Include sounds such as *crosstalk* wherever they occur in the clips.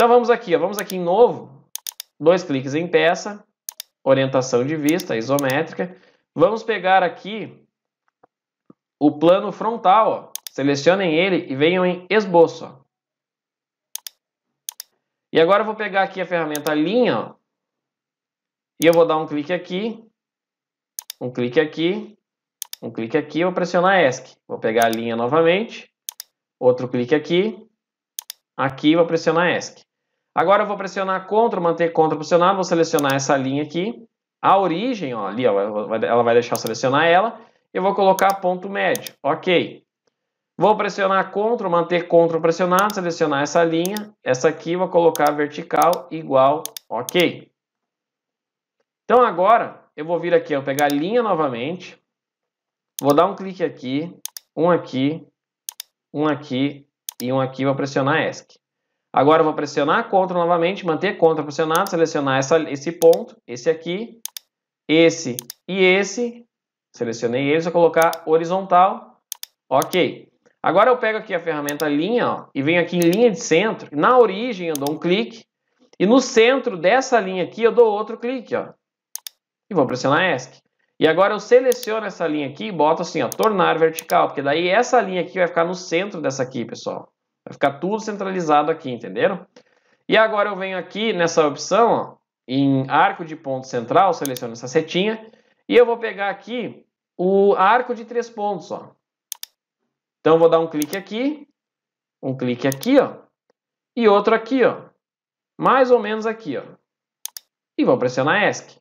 Então vamos aqui, ó, vamos aqui em novo, dois cliques em peça, orientação de vista isométrica. Vamos pegar aqui o plano frontal, ó. selecionem ele e venham em esboço. Ó. E agora eu vou pegar aqui a ferramenta linha ó, e eu vou dar um clique aqui, um clique aqui, um clique aqui, vou pressionar ESC. Vou pegar a linha novamente, outro clique aqui, aqui vou pressionar ESC. Agora eu vou pressionar contra, manter contra pressionado, vou selecionar essa linha aqui. A origem, ó, ali, ó, ela vai deixar eu selecionar ela. Eu vou colocar ponto médio, ok. Vou pressionar contra, manter contra pressionado, selecionar essa linha. Essa aqui vou colocar vertical igual, ok. Então agora eu vou vir aqui, vou pegar a linha novamente. Vou dar um clique aqui, um aqui, um aqui e um aqui. Vou pressionar ESC. Agora eu vou pressionar CTRL novamente, manter CTRL pressionado, selecionar essa, esse ponto, esse aqui, esse e esse. Selecionei eles, vou colocar horizontal. Ok. Agora eu pego aqui a ferramenta linha ó, e venho aqui em linha de centro. Na origem eu dou um clique e no centro dessa linha aqui eu dou outro clique. Ó, e vou pressionar ESC. E agora eu seleciono essa linha aqui e boto assim, ó, tornar vertical, porque daí essa linha aqui vai ficar no centro dessa aqui, pessoal. Vai ficar tudo centralizado aqui, entenderam? E agora eu venho aqui nessa opção, ó, em arco de ponto central, seleciono essa setinha e eu vou pegar aqui o arco de três pontos, ó. Então vou dar um clique aqui, um clique aqui, ó, e outro aqui, ó. Mais ou menos aqui, ó. E vou pressionar ESC.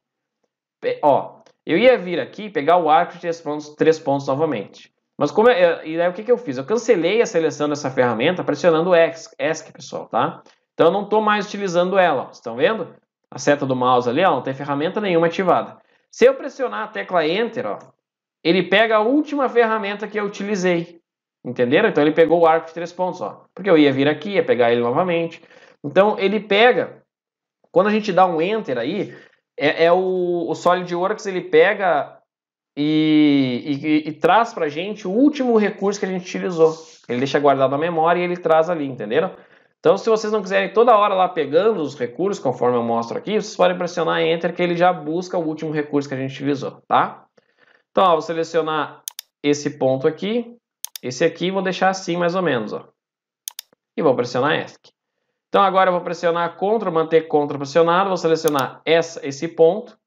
Ó, eu ia vir aqui pegar o arco de três pontos, três pontos novamente. Mas como é, é e aí o que, que eu fiz? Eu cancelei a seleção dessa ferramenta pressionando o ESC, pessoal, tá? Então eu não estou mais utilizando ela. Estão vendo? A seta do mouse ali, ó, não tem ferramenta nenhuma ativada. Se eu pressionar a tecla Enter, ó, ele pega a última ferramenta que eu utilizei. Entenderam? Então ele pegou o arco de três pontos, ó. Porque eu ia vir aqui, ia pegar ele novamente. Então ele pega. Quando a gente dá um Enter aí, é, é o, o SolidWorks ele pega e, e, e traz para a gente o último recurso que a gente utilizou. Ele deixa guardado na memória e ele traz ali, entenderam? Então, se vocês não quiserem toda hora lá pegando os recursos, conforme eu mostro aqui, vocês podem pressionar Enter que ele já busca o último recurso que a gente utilizou, tá? Então, ó, vou selecionar esse ponto aqui, esse aqui vou deixar assim mais ou menos, ó. E vou pressionar ESC. Então, agora eu vou pressionar CTRL, manter CTRL pressionado, vou selecionar essa, esse ponto,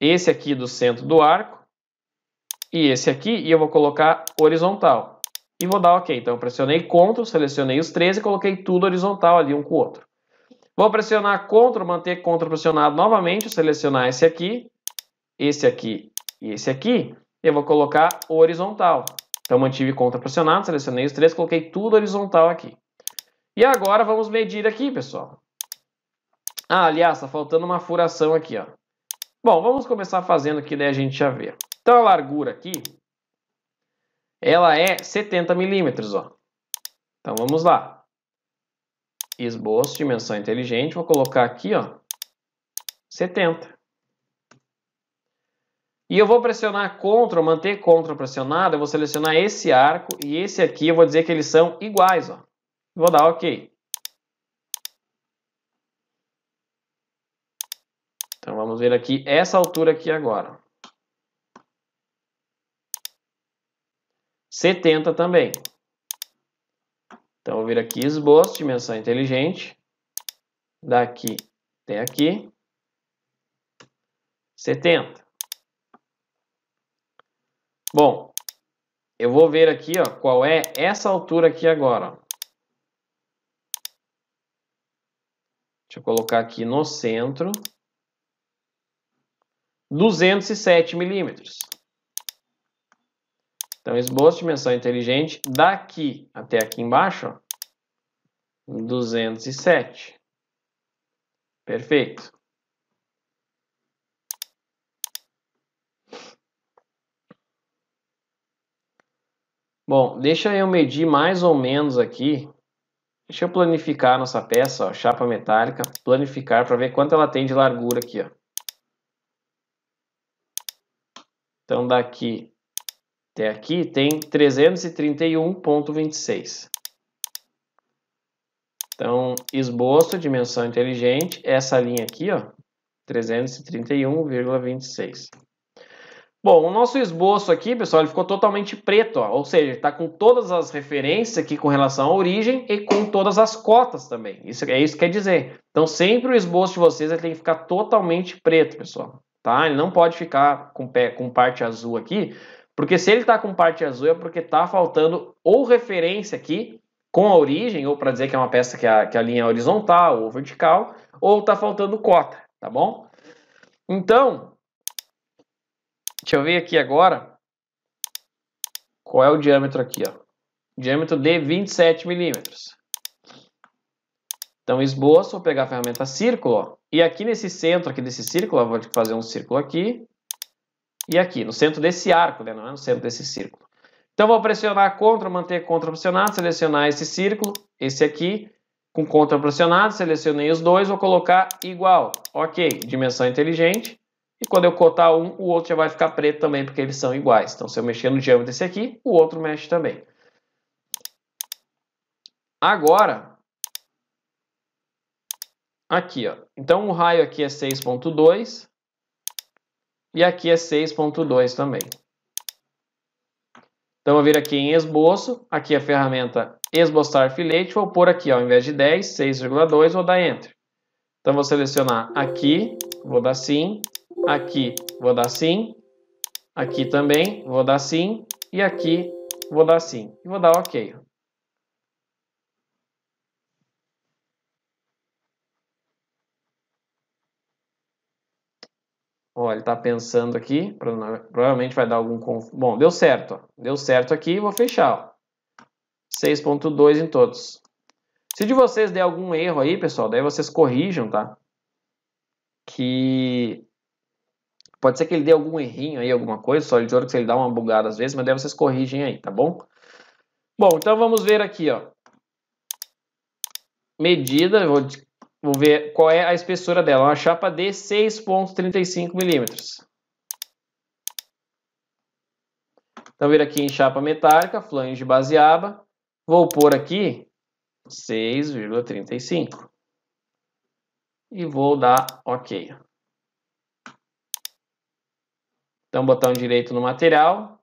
esse aqui do centro do arco, e esse aqui, e eu vou colocar horizontal. E vou dar OK. Então eu pressionei CTRL, selecionei os três e coloquei tudo horizontal ali um com o outro. Vou pressionar CTRL, manter CTRL pressionado novamente, selecionar esse aqui, esse aqui e esse aqui. Eu vou colocar horizontal. Então mantive CTRL pressionado, selecionei os três, coloquei tudo horizontal aqui. E agora vamos medir aqui, pessoal. Ah, aliás, tá faltando uma furação aqui, ó. Bom, vamos começar fazendo aqui, daí né, a gente já vê. Então a largura aqui, ela é 70 milímetros, ó. Então vamos lá. Esboço, dimensão inteligente, vou colocar aqui, ó, 70. E eu vou pressionar CTRL, manter CTRL pressionado, eu vou selecionar esse arco e esse aqui, eu vou dizer que eles são iguais, ó. Vou dar OK. Então vamos ver aqui essa altura aqui agora. 70 também. Então, eu vou vir aqui esboço, dimensão inteligente. Daqui até aqui. 70. Bom, eu vou ver aqui ó, qual é essa altura aqui agora. Deixa eu colocar aqui no centro. 207 milímetros. Então, esboço de dimensão inteligente, daqui até aqui embaixo, 207. Perfeito. Bom, deixa eu medir mais ou menos aqui. Deixa eu planificar a nossa peça, ó, chapa metálica, planificar para ver quanto ela tem de largura aqui. Ó. Então daqui até aqui tem 331.26. Então, esboço, dimensão inteligente, essa linha aqui, ó, 331,26. Bom, o nosso esboço aqui, pessoal, ele ficou totalmente preto, ó, ou seja, está com todas as referências aqui com relação à origem e com todas as cotas também. Isso é isso que quer dizer. Então, sempre o esboço de vocês tem que ficar totalmente preto, pessoal. Tá? Ele não pode ficar com, pé, com parte azul aqui, porque se ele está com parte azul é porque está faltando ou referência aqui com a origem, ou para dizer que é uma peça que a, que a linha é horizontal ou vertical, ou está faltando cota, tá bom? Então, deixa eu ver aqui agora qual é o diâmetro aqui, ó. Diâmetro de 27 milímetros. Então, esboço, vou pegar a ferramenta círculo, ó, e aqui nesse centro aqui desse círculo, vou fazer um círculo aqui, e aqui, no centro desse arco, né? não é no centro desse círculo. Então vou pressionar contra, manter contra pressionado, selecionar esse círculo, esse aqui, com contra pressionado, selecionei os dois, vou colocar igual. Ok, dimensão inteligente. E quando eu cotar um, o outro já vai ficar preto também, porque eles são iguais. Então se eu mexer no diâmetro desse aqui, o outro mexe também. Agora, aqui, ó. Então o raio aqui é 6.2 e aqui é 6.2 também. Então eu vir aqui em esboço, aqui a ferramenta esboçar filete, vou pôr aqui ó, ao invés de 10, 6,2, vou dar enter. Então vou selecionar aqui, vou dar sim, aqui vou dar sim, aqui também vou dar sim e aqui vou dar sim. E vou dar ok. Ó, ele está pensando aqui, provavelmente vai dar algum... Conf... Bom, deu certo, ó. deu certo aqui, vou fechar, 6.2 em todos. Se de vocês der algum erro aí, pessoal, daí vocês corrijam, tá? Que pode ser que ele dê algum errinho aí, alguma coisa, só de ouro que ele dá uma bugada às vezes, mas daí vocês corrigem aí, tá bom? Bom, então vamos ver aqui, ó. Medida, vou Vou ver qual é a espessura dela. É uma chapa de 6,35 milímetros. Então, vir aqui em chapa metálica, flange baseaba. Vou pôr aqui 6,35. E vou dar OK. Então, botão direito no material,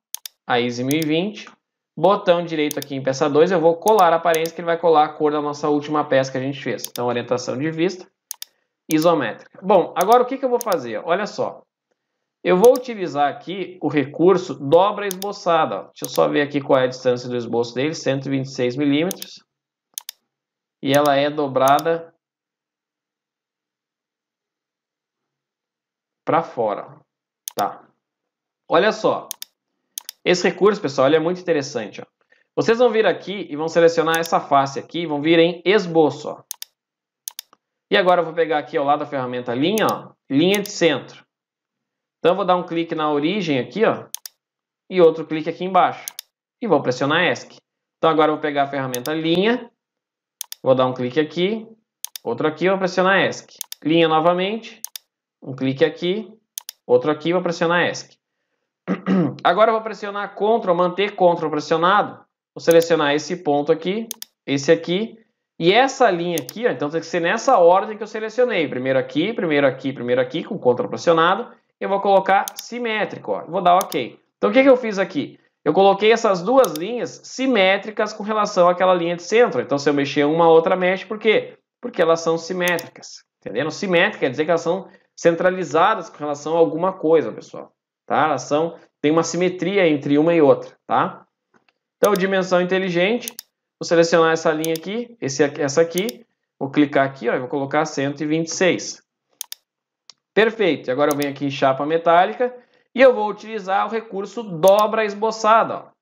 a ISO 1020 botão direito aqui em peça 2, eu vou colar a aparência, que ele vai colar a cor da nossa última peça que a gente fez. Então, orientação de vista, isométrica. Bom, agora o que, que eu vou fazer? Olha só. Eu vou utilizar aqui o recurso dobra esboçada. Deixa eu só ver aqui qual é a distância do esboço dele, 126 milímetros. E ela é dobrada para fora. Tá. Olha só, esse recurso, pessoal, ele é muito interessante. Ó. Vocês vão vir aqui e vão selecionar essa face aqui, vão vir em esboço. Ó. E agora eu vou pegar aqui ao lado da ferramenta linha, ó, linha de centro. Então eu vou dar um clique na origem aqui, ó, e outro clique aqui embaixo. E vou pressionar ESC. Então agora eu vou pegar a ferramenta linha, vou dar um clique aqui, outro aqui, vou pressionar ESC. Linha novamente, um clique aqui, outro aqui, vou pressionar ESC. *clears throat* Agora eu vou pressionar CTRL, manter CTRL pressionado. Vou selecionar esse ponto aqui, esse aqui e essa linha aqui. Ó, então tem que ser nessa ordem que eu selecionei. Primeiro aqui, primeiro aqui, primeiro aqui, com CTRL pressionado. Eu vou colocar simétrico. Ó, vou dar OK. Então o que, que eu fiz aqui? Eu coloquei essas duas linhas simétricas com relação àquela linha de centro. Então se eu mexer uma, outra mexe. Por quê? Porque elas são simétricas. Entenderam? Simétrica quer dizer que elas são centralizadas com relação a alguma coisa, pessoal tá? Elas são, tem uma simetria entre uma e outra, tá? Então, dimensão inteligente, vou selecionar essa linha aqui, esse, essa aqui, vou clicar aqui, ó, vou colocar 126. Perfeito, agora eu venho aqui em chapa metálica e eu vou utilizar o recurso dobra esboçada, ó.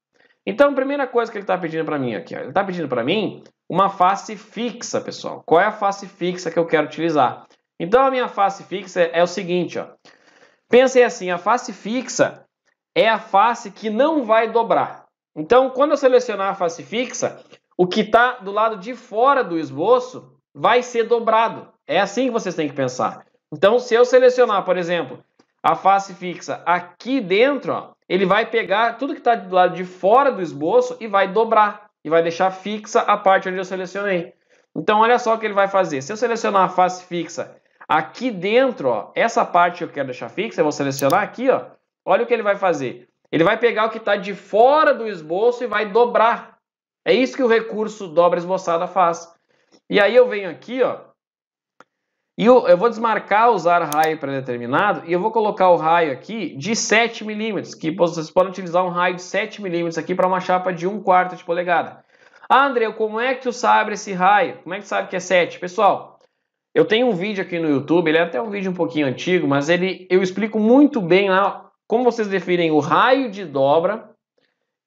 Então, a primeira coisa que ele está pedindo para mim aqui, ó, ele está pedindo para mim uma face fixa, pessoal. Qual é a face fixa que eu quero utilizar? Então, a minha face fixa é, é o seguinte, ó. Pensem assim, a face fixa é a face que não vai dobrar. Então, quando eu selecionar a face fixa, o que está do lado de fora do esboço vai ser dobrado. É assim que vocês têm que pensar. Então, se eu selecionar, por exemplo, a face fixa aqui dentro, ó, ele vai pegar tudo que está do lado de fora do esboço e vai dobrar. E vai deixar fixa a parte onde eu selecionei. Então, olha só o que ele vai fazer. Se eu selecionar a face fixa Aqui dentro, ó, essa parte que eu quero deixar fixa, eu vou selecionar aqui, ó. Olha o que ele vai fazer. Ele vai pegar o que está de fora do esboço e vai dobrar. É isso que o recurso dobra esboçada faz. E aí eu venho aqui, ó, e eu, eu vou desmarcar usar raio para determinado e eu vou colocar o raio aqui de 7 milímetros, que vocês podem utilizar um raio de 7 milímetros aqui para uma chapa de 1 quarto de polegada. Ah, André, como é que tu sabe esse raio? Como é que tu sabe que é 7? Pessoal, eu tenho um vídeo aqui no YouTube, ele é até um vídeo um pouquinho antigo, mas ele eu explico muito bem lá como vocês definem o raio de dobra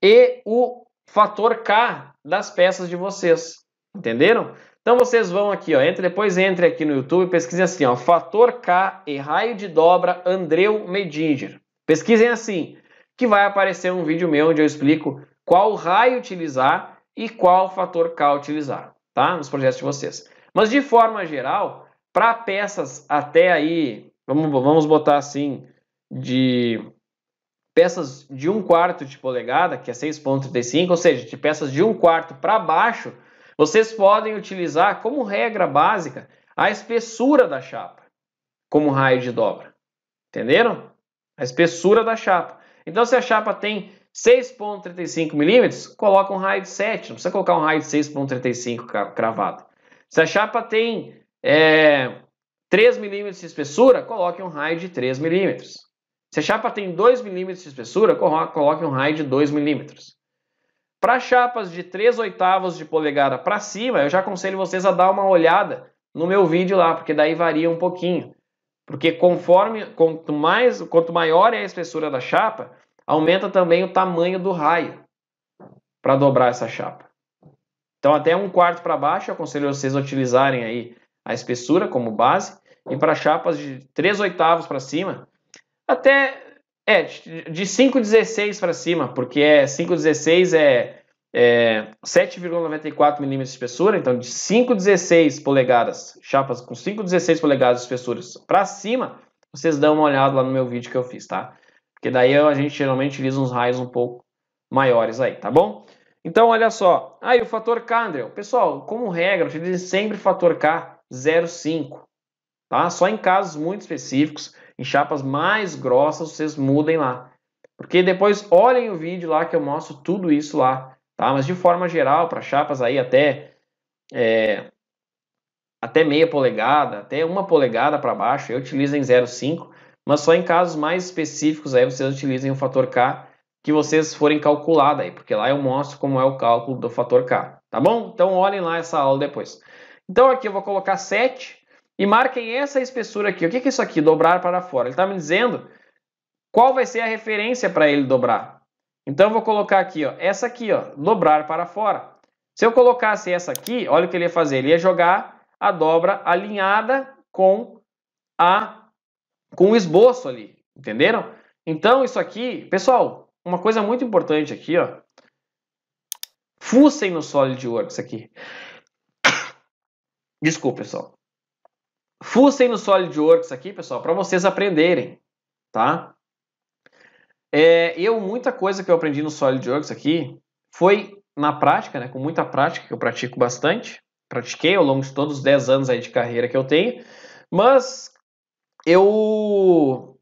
e o fator K das peças de vocês. Entenderam? Então vocês vão aqui, ó, entre, depois entre aqui no YouTube e pesquisem assim, ó, fator K e raio de dobra Andreu Medinger. Pesquisem assim, que vai aparecer um vídeo meu onde eu explico qual raio utilizar e qual fator K utilizar, tá? Nos projetos de vocês. Mas de forma geral, para peças até aí, vamos, vamos botar assim, de peças de 1 quarto de polegada, que é 6,35, ou seja, de peças de 1 quarto para baixo, vocês podem utilizar como regra básica a espessura da chapa como raio de dobra. Entenderam? A espessura da chapa. Então, se a chapa tem 6,35 milímetros, coloca um raio de 7. Não precisa colocar um raio de 6,35 cravado. Se a chapa tem é, 3 milímetros de espessura, coloque um raio de 3 milímetros. Se a chapa tem 2 milímetros de espessura, coloque um raio de 2 milímetros. Para chapas de 3 oitavos de polegada para cima, eu já aconselho vocês a dar uma olhada no meu vídeo lá, porque daí varia um pouquinho. Porque conforme quanto, mais, quanto maior é a espessura da chapa, aumenta também o tamanho do raio para dobrar essa chapa. Então, até um quarto para baixo, eu aconselho vocês a utilizarem aí a espessura como base. E para chapas de 3 oitavos para cima, até é, de 5,16 para cima, porque é 5,16 é, é 7,94 milímetros de espessura, então de 5,16 polegadas, chapas com 5,16 polegadas de espessura para cima, vocês dão uma olhada lá no meu vídeo que eu fiz, tá? Porque daí a gente geralmente utiliza uns raios um pouco maiores aí, tá bom? Então, olha só. Aí, ah, o fator K, André. Pessoal, como regra, utilize sempre o fator K 0,5. Tá? Só em casos muito específicos, em chapas mais grossas, vocês mudem lá. Porque depois olhem o vídeo lá que eu mostro tudo isso lá. Tá? Mas de forma geral, para chapas aí até é, até meia polegada, até uma polegada para baixo, eu utilizo em 0,5, mas só em casos mais específicos aí vocês utilizem o fator K que vocês forem calcular daí, porque lá eu mostro como é o cálculo do fator K, tá bom? Então olhem lá essa aula depois. Então aqui eu vou colocar 7 e marquem essa espessura aqui. O que é isso aqui? Dobrar para fora. Ele está me dizendo qual vai ser a referência para ele dobrar. Então eu vou colocar aqui, ó, essa aqui, ó, dobrar para fora. Se eu colocasse essa aqui, olha o que ele ia fazer. Ele ia jogar a dobra alinhada com a com o esboço ali, entenderam? Então isso aqui, pessoal, uma coisa muito importante aqui, ó. Fussem no SolidWorks aqui. Desculpa, pessoal. Fussem no SolidWorks aqui, pessoal, para vocês aprenderem, tá? É, eu, muita coisa que eu aprendi no SolidWorks aqui foi na prática, né? Com muita prática, que eu pratico bastante. Pratiquei ao longo de todos os 10 anos aí de carreira que eu tenho. Mas eu...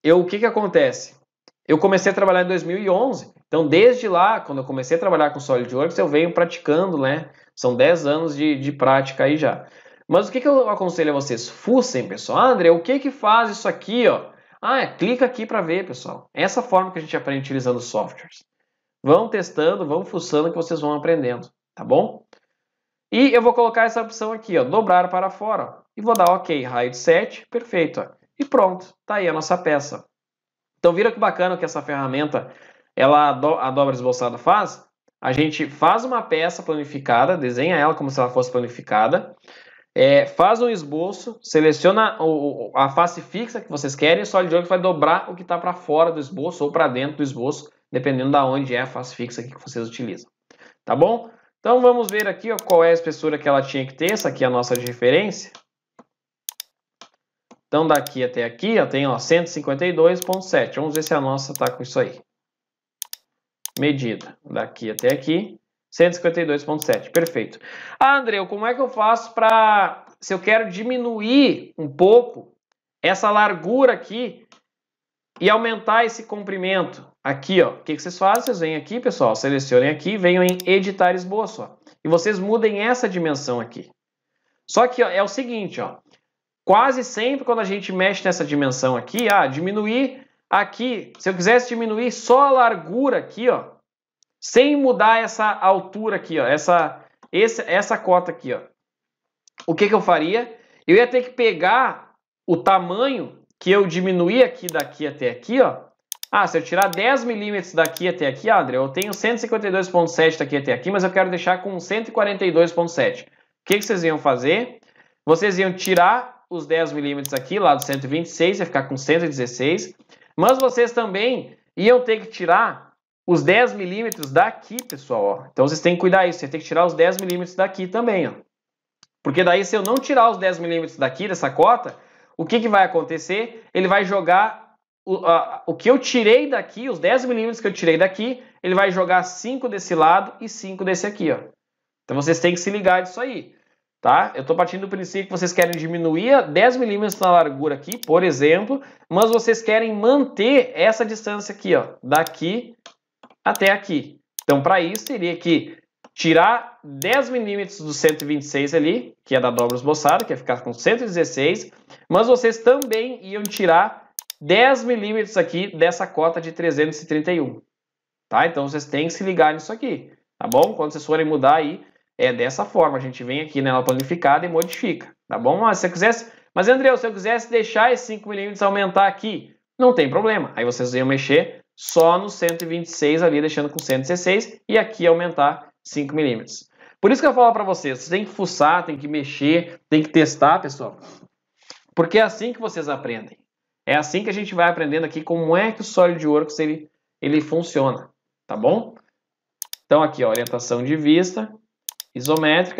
Eu, o que que acontece? eu comecei a trabalhar em 2011. Então, desde lá, quando eu comecei a trabalhar com SolidWorks, eu venho praticando, né? São 10 anos de, de prática aí já. Mas o que, que eu aconselho a vocês? Fussem, pessoal. Ah, André, o que que faz isso aqui, ó? Ah, é, clica aqui para ver, pessoal. Essa forma que a gente aprende utilizando softwares. Vão testando, vão fuçando que vocês vão aprendendo, tá bom? E eu vou colocar essa opção aqui, ó, dobrar para fora. Ó, e vou dar OK, raio de 7, perfeito. Ó, e pronto, tá aí a nossa peça. Então vira que bacana que essa ferramenta, ela a dobra esboçada faz. A gente faz uma peça planificada, desenha ela como se ela fosse planificada, é, faz um esboço, seleciona o, a face fixa que vocês querem, e o SolidWorks vai dobrar o que está para fora do esboço ou para dentro do esboço, dependendo da onde é a face fixa que vocês utilizam. Tá bom? Então vamos ver aqui ó, qual é a espessura que ela tinha que ter, essa aqui é a nossa de referência. Então, daqui até aqui, eu tenho 152,7. Vamos ver se a nossa está com isso aí. Medida. Daqui até aqui, 152,7. Perfeito. Ah, André, como é que eu faço para... Se eu quero diminuir um pouco essa largura aqui e aumentar esse comprimento aqui, ó. O que, que vocês fazem? Vocês vêm aqui, pessoal, selecionem aqui, venham em editar esboço, ó. E vocês mudem essa dimensão aqui. Só que ó, é o seguinte, ó. Quase sempre quando a gente mexe nessa dimensão aqui, ah, diminuir aqui, se eu quisesse diminuir só a largura aqui, ó, sem mudar essa altura aqui, ó, essa, esse, essa cota aqui, ó. O que, que eu faria? Eu ia ter que pegar o tamanho que eu diminuí aqui daqui até aqui, ó. Ah, se eu tirar 10 milímetros daqui até aqui, André, eu tenho 152.7 daqui até aqui, mas eu quero deixar com 142.7. O que, que vocês iam fazer? Vocês iam tirar os 10 milímetros aqui, lá do 126, ia ficar com 116. Mas vocês também iam ter que tirar os 10 milímetros daqui, pessoal. Ó. Então vocês têm que cuidar disso, vocês têm que tirar os 10 milímetros daqui também. Ó. Porque daí se eu não tirar os 10 milímetros daqui, dessa cota, o que, que vai acontecer? Ele vai jogar o, a, o que eu tirei daqui, os 10 milímetros que eu tirei daqui, ele vai jogar 5 desse lado e 5 desse aqui. Ó. Então vocês têm que se ligar disso aí tá? Eu estou partindo do princípio que vocês querem diminuir 10 milímetros na largura aqui, por exemplo, mas vocês querem manter essa distância aqui, ó, daqui até aqui. Então, para isso, teria que tirar 10 milímetros do 126 ali, que é da dobra esboçada, que é ficar com 116, mas vocês também iam tirar 10 milímetros aqui dessa cota de 331, tá? Então, vocês têm que se ligar nisso aqui, tá bom? Quando vocês forem mudar aí, é dessa forma, a gente vem aqui nela planificada e modifica, tá bom? Mas se eu quisesse, mas André, se eu quisesse deixar esses 5 milímetros aumentar aqui, não tem problema. Aí vocês iam mexer só no 126 ali, deixando com 116 e aqui aumentar 5 milímetros. Por isso que eu falo para vocês, vocês têm que fuçar, tem que mexer, tem que testar, pessoal. Porque é assim que vocês aprendem. É assim que a gente vai aprendendo aqui como é que o sólido de Works ele, ele funciona, tá bom? Então aqui, ó, orientação de vista, isométrica